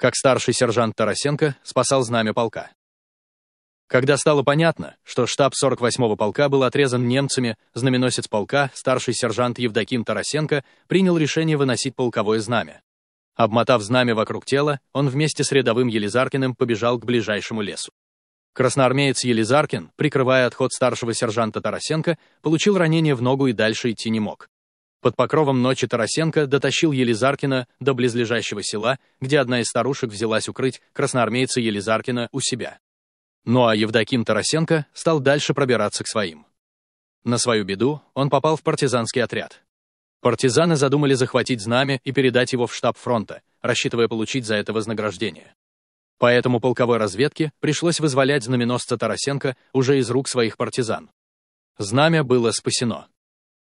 как старший сержант Тарасенко спасал знамя полка. Когда стало понятно, что штаб 48-го полка был отрезан немцами, знаменосец полка, старший сержант Евдоким Тарасенко, принял решение выносить полковое знамя. Обмотав знамя вокруг тела, он вместе с рядовым Елизаркиным побежал к ближайшему лесу. Красноармеец Елизаркин, прикрывая отход старшего сержанта Тарасенко, получил ранение в ногу и дальше идти не мог. Под покровом ночи Тарасенко дотащил Елизаркина до близлежащего села, где одна из старушек взялась укрыть красноармейца Елизаркина у себя. Ну а Евдоким Тарасенко стал дальше пробираться к своим. На свою беду он попал в партизанский отряд. Партизаны задумали захватить знамя и передать его в штаб фронта, рассчитывая получить за это вознаграждение. Поэтому полковой разведке пришлось вызволять знаменосца Тарасенко уже из рук своих партизан. Знамя было спасено.